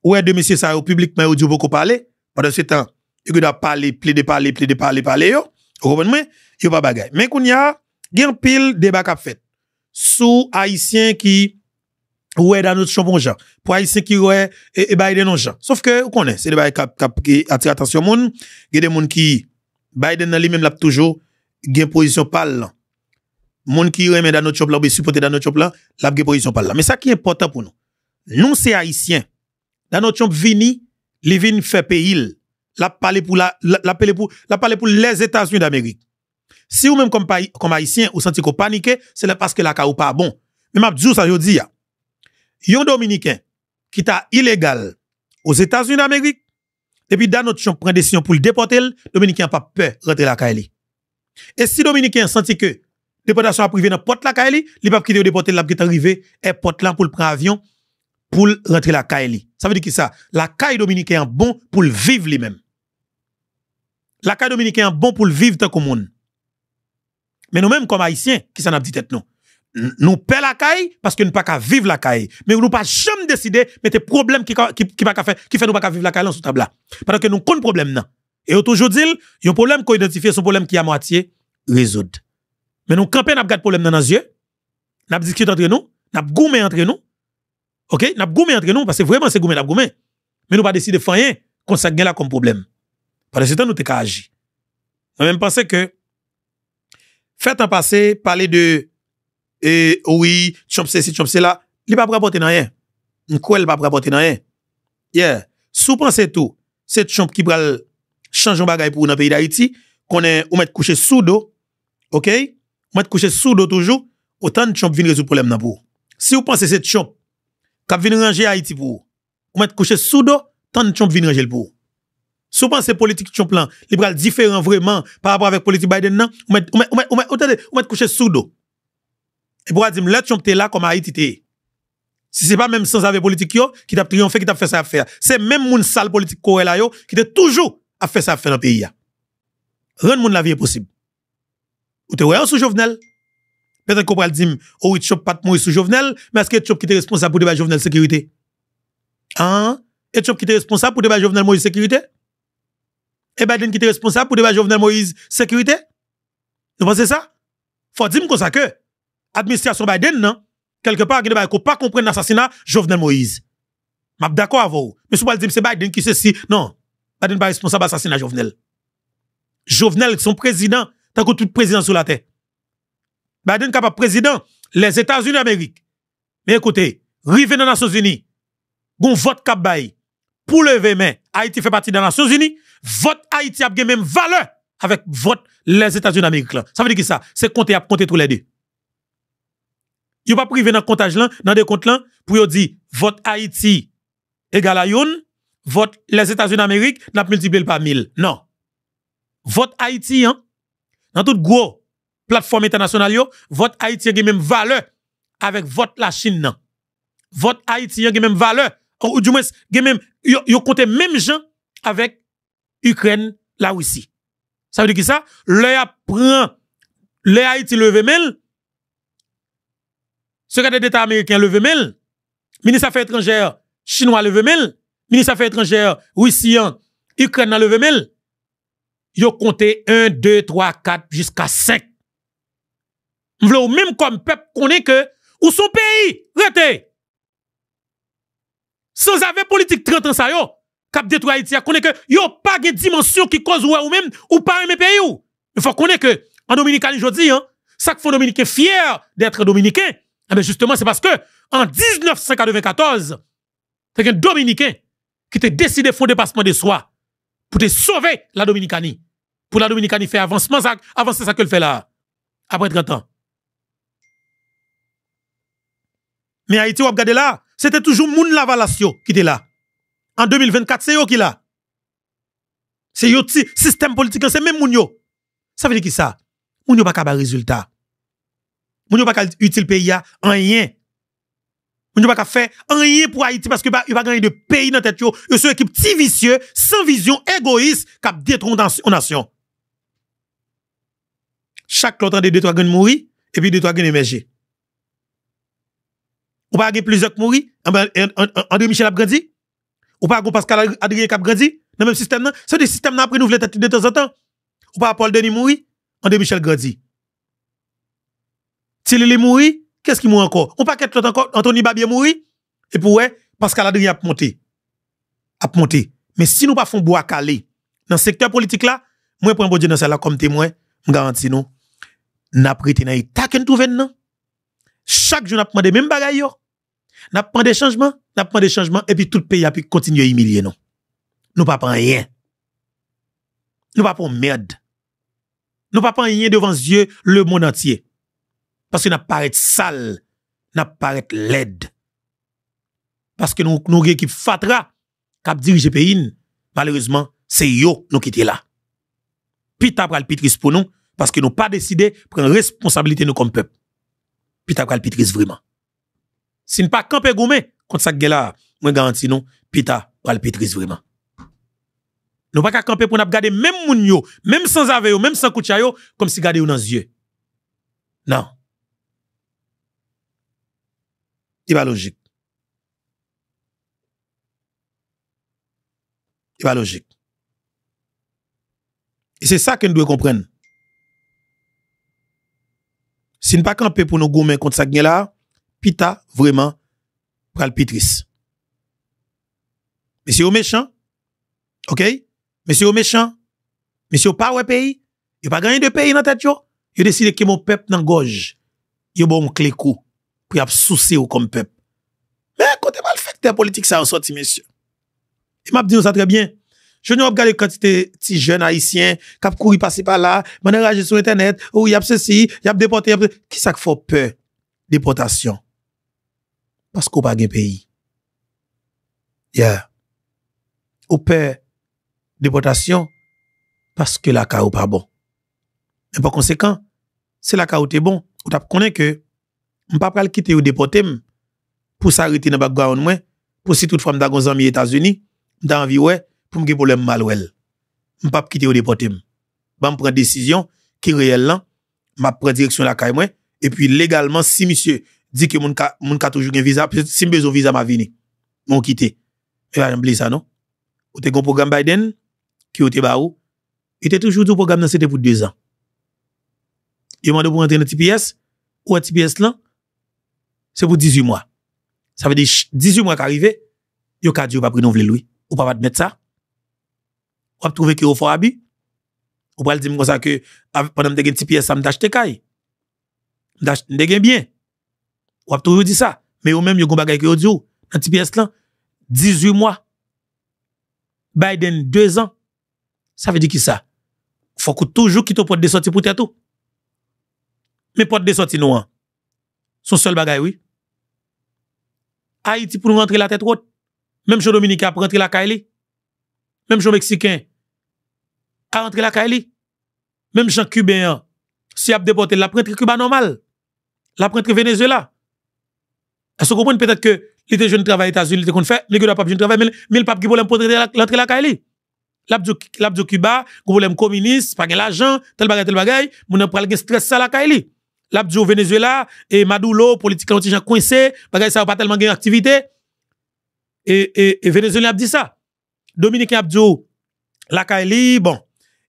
Ou e de misye sa yo publik Men ou di yo boko pale Ou dan se tan, yon kou da pali, pli de pali, pli de pali, pali yo. Ou kou ben mwen, yon pa bagay. Men koun ya, gen pil deba kap fet. Sou haisyen ki ouwe dan nou chanpon jan. Po haisyen ki ouwe, e bayden nan jan. Sof ke, ou konen, se deba kap ki ati atasyon moun. Gen de moun ki bayden nan li menm lap toujou, gen pozisyon pal lan. Moun ki ouwe men dan nou chanpon la, oube supporte dan nou chanpon la, lap gen pozisyon pal la. Men sa ki important pou nou. Nou se haisyen, dan nou chanpon vini, Lévin fait pays, la parler pour la, la, pour, la parler pour les États-Unis d'Amérique. Si vous même comme comme haïtien, vous sentez qu'on panique, c'est parce que la cas ou pas bon. Mais ma ça je dis, un dominicain, qui t'a illégal, aux États-Unis d'Amérique, puis dans notre champ prend décision pour le déporter, dominicain pas peur, rentrer la caille. Et si dominicain sentit que, déportation a privé dans porte la caille, il pas quitter le déporter, là qui est arrivé, et porte là pour le prendre avion, pour rentrer la caille. Ça veut dire que ça, la caille dominicaine bon pour le vivre lui-même. La caille dominicaine bon pour le vivre tant que monde. Mais nous-mêmes, comme haïtiens, qui s'en a dit tête nous, nous perdons la caille parce que nous ne pouvons pas vivre la caille. Mais nous ne jamais décider, mais des problèmes qui, qui, qui, faire qui fait nous pas pas vivre la caille dans ce table là. Parce que nous comptons problème non. Et toujours dit, il y a un problème qu'on identifie, son problème qui est à moitié résoudre. Mais nous campions nous avons problème dans nos yeux, nous discutons entre nous, nous gommé entre nous, OK, n'a goumé entre nous parce que vraiment c'est goumé n'a goumé. Mais nous pas décider de faire rien qu'on ça là comme problème. Parce que temps nous t'ai agi. Moi même penser que fait en passé parler de et eh, oh oui, chomp c'est chomp là, il pas rapporter rien. On quoi il pas rapporter rien. Yeah, sous penser tout, c'est chomp qui pral changer un bagage pour dans pays d'Haïti, qu'on est ou mettre couché sous dos. OK? Mettre couché sous dos toujours, autant de chomp viennent résoudre problème dans Si vous pensez c'est chomp vous venez ranger Haïti pour ou. mettez coucher sous dos, tant chomp vient ranger pour ou. Sou pense politique Trump, plan, li différent vraiment par rapport avec politique Biden vous ou met ou met ou coucher sous dos. Et pour dire le était là comme Haïti te. Si c'est pas même sans avec politique yo qui t'a triomphé qui t'a fait ça faire. C'est même moun sale politique qui t'a toujours fait ça faire dans pays ya. Rendre moun la vie possible. Ou te ouais sous Jovenel Peut-être qu'on pourrait dire, oh, Chop pas mourir sous Jovenel, mais est-ce que Chop qui était responsable pour débat Jovenel sécurité? Hein? Et Chop qui était responsable pour débat Jovenel Moïse sécurité? Et Biden qui était responsable pour débat Jovenel Moïse sécurité? Vous pensez ça? Faut dire comme ça que, administration Biden, non? Quelque part, il ne peut pas comprendre l'assassinat Jovenel Moïse. Je suis d'accord avec vous. Mais si vous dire c'est Biden qui ceci, non. Biden n'est pas responsable de l'assassinat Jovenel. Jovenel, son président, tant que tout président sur la terre. Biden capable président les États-Unis d'Amérique. Mais écoutez, rive dans les Nations Unies, gon vote cap pour lever main. Haïti fait partie des Nations Unies, vote Haïti a même valeur avec vote les États-Unis d'Amérique Ça veut dire que ça, c'est compter compter tous les deux. a pas privé dans comptage là, dans des comptes là pour dire vote Haïti égale à yon, vote les États-Unis d'Amérique n'a pas multiplié par mille Non. Vote Haïti hein. Dans tout gros plateforme internationale yo, vote Haïtien même valeur avec votre la Chine nan. Vote Haïtien a même valeur ou du moins ils même yo, yo même gens avec Ukraine la Russie. Ça veut dire que ça, le prend le Haïti levé mail secrétaire d'État américain levé mail ministre affaires étrangères chinois levé mail ministre affaires étrangères russien Ukraine levé mail yo compté 1 2 3 4 jusqu'à 5 vous ou même comme peuple konen que ou son pays. rete. sans avoir politique 30 ans, ça yo, kap détruit Haïti, a que yo pas gen dimension qui cause ou même ou pas mes pays. ou. Il faut connaître que, en Dominicanie jodi, hein, ça que font Dominicains fiers d'être Dominicain. eh ben justement c'est parce que en 1994, c'est un Dominicain qui a décidé de faire un dépassement de soi pour te sauver la Dominicanie. Pour la Dominicanie faire avancement, ça, avancer ça que le fait là, après 30 ans. Mais Haïti, vous regardez là, c'était toujours Moun Lavalasio qui était là. En 2024, c'est eux qui là. C'est yo système politique, c'est même Moun yo. Ça veut dire qui ça? Moun yo pas capable résultat. Moun yo pas capable utile pays en rien. Moun yo pas capable faire rien pour Haïti parce que il va gagner de pays dans tête yo. Yo sont équipe petit vicieux, sans vision, égoïste, cap détruire une nation. Chaque l'autre de deux trois gagnes mourir et puis deux trois émerger. Ou pas plusieurs qui mourir, eh ben, eh, André Michel a grandi. Ou pas Pascal Adrien qui a grandi. Dans le même système, c'est des systèmes qui après nous voulons de temps en temps. Ou pas Paul Denis mourir, André Michel grandi. Thierry est mourit, qu'est-ce qui mourit encore On pas l'autre encore, Anthony Babier mourit. Et pour ouais, Pascal Adrien a monté. A monté. Mais si nous pas faisons bois calé dans le secteur politique là, moi prends bon Dieu dans cela comme témoin, je garantis nous n'a prêté dans état que nous trouvons chaque jour, nous des mêmes bagailles. Nous prend des changements, nous prend des changements, et puis tout le pays a pu continuer à humilier nous. Nous pas prendre rien. Nous ne prenons merde. Nous ne prendre rien devant Dieu, le monde entier. Parce que nous sale, sales, nous être laide. Parce que nous avons une équipe fatra qui dirige le pays. Malheureusement, c'est yo nous qui là. Puis après, le pour nous, parce que nous pas décidé de prendre responsabilité nous comme peuple. Pita t'as le pitris vraiment. Si ne pas camper gourmet contre ça là, moi garantis non, Pita t'as le pitris vraiment. Nous pas camper pour nous garder même moun yo, même sans ave même sans koucha comme si garder yo dans les yeux. Non. Il va logique. Il va logique. Et c'est ça que nous devons comprendre. Si nous pas camper pour nous gommer contre ça là, pita vraiment pral pitris. Monsieur au méchant, OK Monsieur au méchant, monsieur pas ouais pays, il pas gagné de pays dans tête yo. Il décide que mon peuple dans gorge. Yo bon clé coup pour y a soucier comme peuple. Mais côté facteur politique ça en sorti monsieur. Et m'a dit ça très bien. jouni wap gade kwen ti ti jen ayisyen, kap kou yi pase pa la, mwene raje sou internet, ou yap se si, yap depote, kisak fò pè depotasyon? Paske ou pa gen peyi. Yeah. Ou pè depotasyon, paske la ka ou pa bon. Mwen pa konsekant, se la ka ou te bon, ou tap konen ke, mwen pa pral kite ou depotem, pou sa reti nan bak gwa ou nwen, pou si tout fòm da gonzan mi Etasuni, mwen da anvi wè, pour me problème ne M'pap pas quitter au déporté. prends une décision qui réelle là, m'a direction la caille et puis légalement si monsieur dit que mon ka mon ka toujours un visa, si besoin visa m'a vini, Mon quitter. Et là, ça non. Ou t'es un programme Biden qui était bas ba il était toujours tout programme dans c'était pour deux ans. Il m'a pour entrer dans TPS ou à TPS là, c'est pour 18 mois. Ça veut dire 18 mois qu'arrivé, yo ka dit ou pas renouveler lui. Ou pas mettre ça. Wap trove ki yo fwa abi? Ou pral di mwen kon sa ke pandan mdegen ti piyes sa mdash te kay? Mdegen bien? Wap trove yo di sa? Me yo menm yo kon bagay ki yo di yo? Nan ti piyes lan? 18 mwa? Biden 2 an? Sa ve di ki sa? Fokou toujou ki tou pot de soti pou teto? Me pot de soti nou an? Son sol bagay we? Haiti pou nou rentre la tete wot? Mem chou Dominika pou rentre la kay li? Même gens Mexicains, à rentrer la Kaili. Même gens cubain, si a déporté, la prendre Cuba normal. La prendre Venezuela. Est-ce que vous comprenez peut-être que les jeune travail aux États-Unis, l'été qu'on fait, mais que le pape jeune travail, mais le pape qui voulait me l'entrée la Kaili. L'abdou Cuba, gros problème communiste, pas l'argent, tel bagay, tel bagay, mon n'a pas le stress ça la Kaili. L'abdou Venezuela, et Maduro, politique anti jean coincé, bagay ça pas tellement gain activité. Et, et, et Venezuela a dit ça. Dominique Abdou, la Kaili, bon.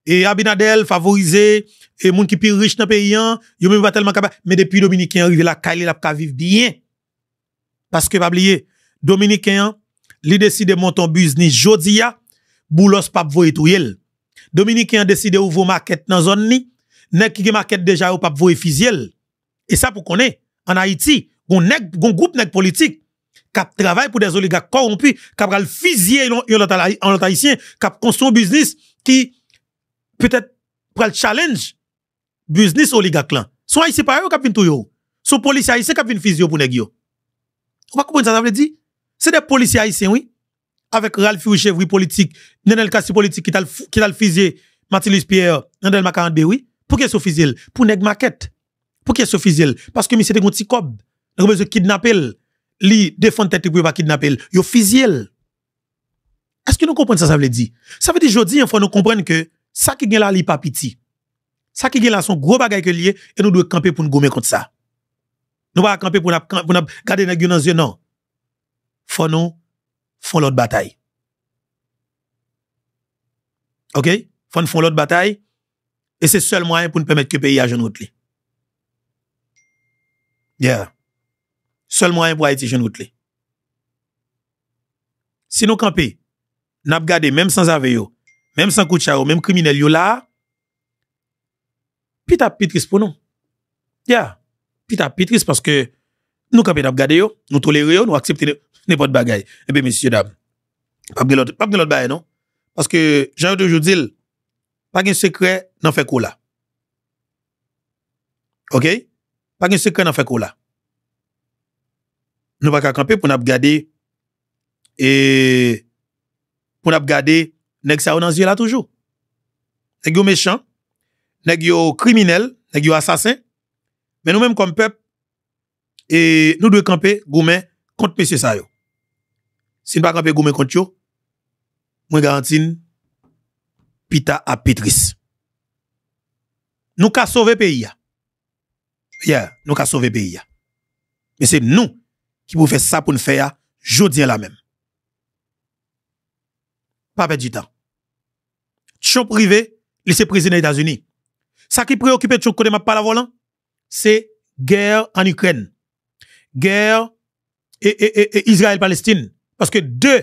Et Abinadel favorisé, et moun qui plus riche dans le pays, hein, yo même pas tellement capable. Mais depuis Dominicain arrivé, la Kaili, la ka vivre bien. Parce que, pas oublier, Dominicain, hein, li décide monter en business jodia, boulos pas voye tout yel. Dominicain hein, décide ouvrir market dans zone ni, nek qui market déjà ou pap voye fiziel. Et ça pour qu'on en Haïti, gon groupe nek politique, qui travaillent pour des oligarques corrompus, cap le fusiller en l'Haïtien, cap construire un business qui peut-être pral challenge business oligarque là. Son haïtien par eux cap vinn tout policiers Son policier haïtien cap le fusiller pour les yo. Vous comprenez comprendre ça ça veut dire c'est des policiers haïtiens oui avec Ralph oui, politique, Nenel Kassi politique qui t'a qui le fusillé Pierre, Nenel Makarande oui. Pour qu'est-ce fusil Pour les maquettes. Pour qu'est-ce fusil Parce que monsieur de un petit Il a besoin kidnapper li defon tete pou yon pa kidnapel, yon fizyel. Aske nou komprenn sa sa vle di? Sa vle di jodi, yon fon nou komprenn ke sa ki gen la li pa piti. Sa ki gen la son gro bagay ke liye, e nou dwe kampe pou nou gome kont sa. Nou wak kampe pou nou gade nan gyon nan zyon nan. Fon nou, fon lout batay. Ok? Fon fon lout batay, e se sel mwayen pou nou pemet ki peyi a jen wote li. Yeah. Yeah. seulement un pour Haïti jeune route Si nous camper, n'a gardé même sans aveyo, même sans coup même criminel yo là, pit à pour nous. Ya, pit à parce que nous camper n'a gardé yo, nous tolérer nous accepter n'importe bagaille. Eh bien messieurs dames, pas de l'autre pas l'autre bagaille non parce que j'ai toujours dit pas de secret n'en fait quoi là. OK Pas de secret n'en fait quoi là. Nou pa ka kampe pou nan ap gade e pou nan ap gade neg sa ou nan zye la toujou. Neg yo mechant, neg yo kriminel, neg yo asasen, men nou menm kompep e nou dwe kampe goumen kont M. Sayo. Sin pa kampe goumen kont yo, mwen garantin pita apetris. Nou ka sove peyi ya. Yeah, nou ka sove peyi ya. Men se nou qui vous faire ça pour nous faire, je dis la même. Pas perdre du temps. Tchon privé, s'est président des États-Unis. Ça qui préoccupe Tchon côté m'a pas la volant, c'est guerre en Ukraine. Guerre et, et, et Israël-Palestine. Parce que deux,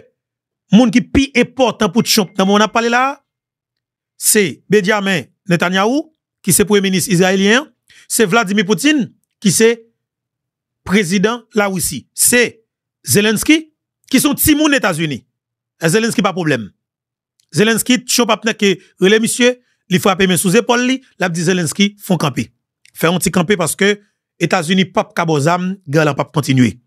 monde qui plus important pour Tchon, dans mon a parlé là, c'est Benjamin Netanyahu, qui c'est premier ministre israélien, c'est Vladimir Poutine, qui c'est président la Russie. C'est Zelensky qui sont Timoun États-Unis. Zelensky pas problème. Zelensky, pas que relais monsieur, il frappe mes sous épaules li, l'a dit Zelensky font camper. Fait un petit camper parce que États-Unis pas kabozam, galan pas continuer.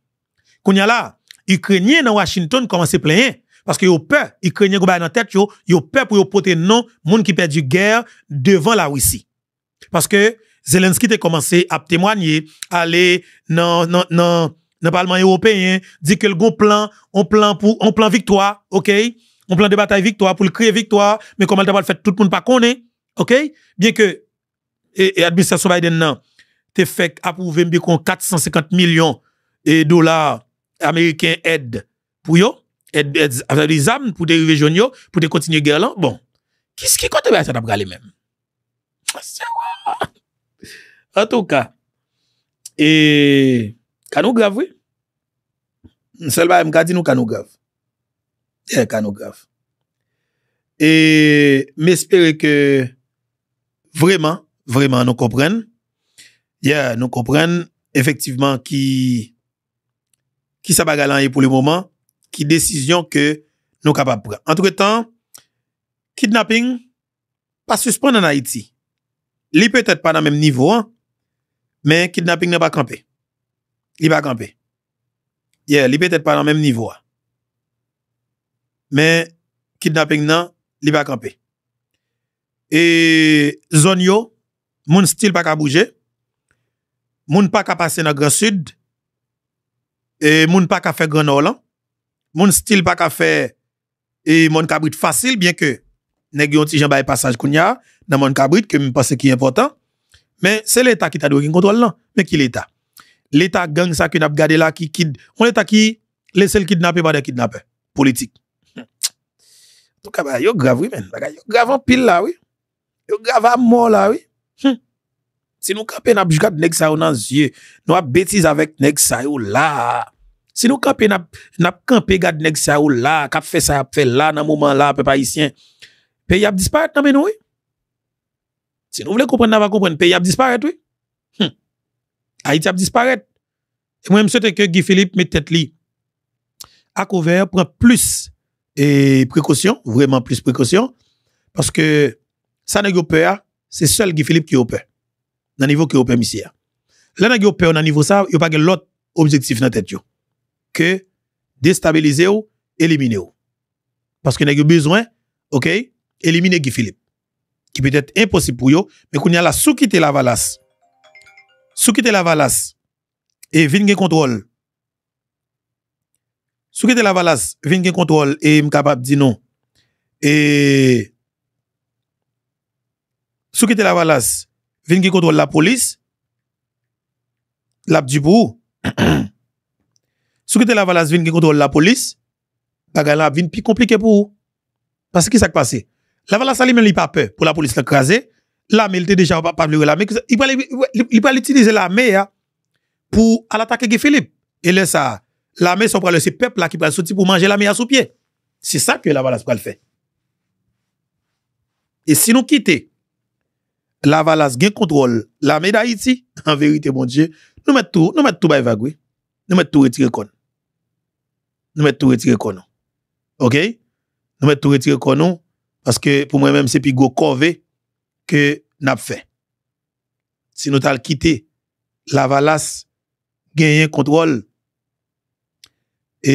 Kounya là, Ukrainiens dans Washington commencent à plaindre parce que ont peur, Ukrainien ba dans tête yo, ont peur pour yo porter non monde qui perd du guerre devant la Russie. Parce que Zelenski te komanse ap temwanyi ale nan nan parlamant européen di ke l go plan, an plan pou, an plan viktoa, ok? An plan de bata viktoa pou l kreye viktoa, men koman te wale fèt tout moun pa konen, ok? Bien ke, e administrasyon Biden nan te fèk ap ouve mbi kon 450 milyon dolar amerikèn ed pou yo, ed, ed, pou te rivejon yo, pou te kontinye gèlan, bon, kis ki kote bè a sèd ap gali mèm? Asè ou? En touka, e kanou grav we? Selba, mkadi nou kanou grav. E eh, kanou grav. E mespere ke vreman, vreman nou kompren. E nou kompren efektiveman ki sa baga lanye pou le mouman, ki desisyon ke nou kapap bra. Entre tan, kidnapping pa suspon nan Haiti. Li peutet pa nan menm nivou an, Men kidnapping nan pa kampe. Li pa kampe. Li petet pa nan menm nivwa. Men kidnapping nan, li pa kampe. E zon yo, moun stil pa ka bouje. Moun pa ka pase nan Gran Sud. E moun pa ka fe Gran Orlan. Moun stil pa ka fe e moun Kabrit fasil, bien ke negyon ti jan baye pasaj koun ya, nan moun Kabrit ke mi pase ki important. Men, se l'Etat ki ta do yon kontrol nan, men ki l'Etat. L'Etat gang sa ki nap gade la ki kid, kon l'Etat ki lesel kidnapè pa de kidnapè, politik. Hmm. Tou ka ba, yo grav wè men, baga yo grav an pil la wè. Yo grav an mor la wè. Se nou ka pe nap jougat nek sa yo nan zye, nou ap betiz avèk nek sa yo la. Se nou ka pe nap kanpe gad nek sa yo la, kap fe sa ap fe la nan mouman la pe pa isyen, pe yap dispat nan men wè. vous voulez comprendre, nous va comprendre. Le pays a disparaître, oui. Hm. Haïti a disparaître. Et moi, je souhaite que Guy Philippe mette tête à couvert, prend plus et précaution, vraiment plus précaution, parce que ça n'a pas c'est seul Guy Philippe qui a peur. Dans le niveau qui a peur, ici. Là, n'a peur, dans le niveau ça, il n'y a pas l'autre objectif dans la tête, que déstabiliser ou éliminer Parce que n'a besoin, ok, éliminer Guy Philippe. ki pwede ete imposib pou yo, me kou ni ala soukite la valas. Soukite la valas, e vin gen kontrol. Soukite la valas, vin gen kontrol, e mkabab di nou. Soukite la valas, vin gen kontrol la polis, lap di pou ou. Soukite la valas, vin gen kontrol la polis, baga la vin pi komplike pou ou. Paske ki sak pase? La elle li même pas peur pour la police l'écraser. L'armée, il était déjà pas peur de l'armée. Il va l'utiliser l'armée pour attaquer Philippe. Et là, ça, l'armée, c'est le peuple qui va sortir pour manger l'armée à sous pied. C'est ça que la valasse va le faire. Et si nous quittons, la valasse qui contrôle l'armée d'Haïti, en vérité, mon Dieu, nous mettons tout, nous mettons tout, à nous mettons tout retirer con. Nous mettons tout retirer con. OK? Nous mettons tout retirer con. Paske pou mwen mèm se pi go kove ke nap fe. Si nou tal kite la valas gen yen kontrol, e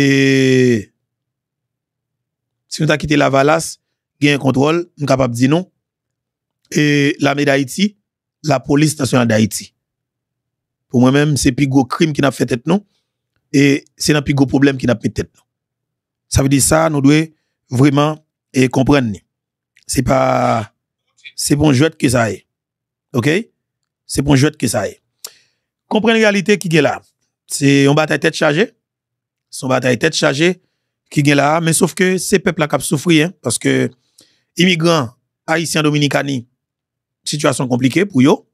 si nou tal kite la valas gen yen kontrol, m kapap di nou, e la mey da iti, la polis nasyonal da iti. Pou mwen mèm se pi go krim ki nap fe tet nou, e se nan pi go problem ki nap me tet nou. Sa ve di sa nou dwe vreman e komprenne ni. c'est pas, c'est bon jouet que ça est. OK? C'est bon jouet que ça est. Comprenez la réalité qui est là. C'est un bataille tête chargée. C'est une bataille tête chargée qui est là. Mais sauf que ces peuple qui ont souffrir. Hein, parce que immigrants haïtiens dominicani, situation compliquée pour eux.